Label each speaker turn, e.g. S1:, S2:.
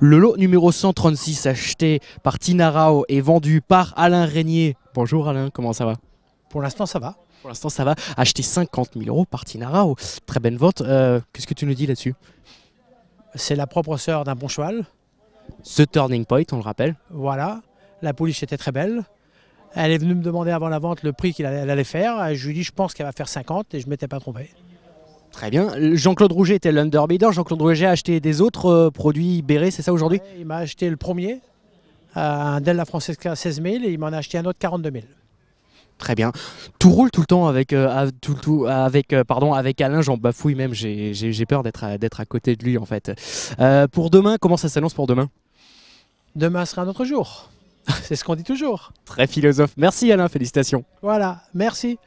S1: Le lot numéro 136 acheté par Tina Rao et vendu par Alain Régnier. Bonjour Alain, comment ça va Pour l'instant ça va. Pour l'instant ça va. Acheté 50 000 euros par Tina Rao. Très bonne vente. Euh, qu'est-ce que tu nous dis là-dessus C'est la propre sœur d'un bon cheval. Ce turning point, on le rappelle. Voilà, la pouliche était très belle. Elle
S2: est venue me demander avant la vente le prix qu'elle allait faire. Je lui ai dit je pense qu'elle va faire 50 et je ne m'étais pas trompé.
S1: Très bien. Jean-Claude Rouget était l'underbidder. Jean-Claude Rouget a acheté des autres euh, produits Béré, c'est
S2: ça aujourd'hui Il m'a acheté le premier, euh, un Della Francesca 16 000 et il m'en a acheté un autre 42 000.
S1: Très bien. Tout roule tout le temps avec, euh, avec, pardon, avec Alain, j'en bafouille même, j'ai peur d'être à, à côté de lui en fait. pour demain, comment ça s'annonce pour demain Demain sera un autre jour. C'est ce qu'on dit toujours. Très philosophe. Merci Alain, félicitations.
S2: Voilà, merci.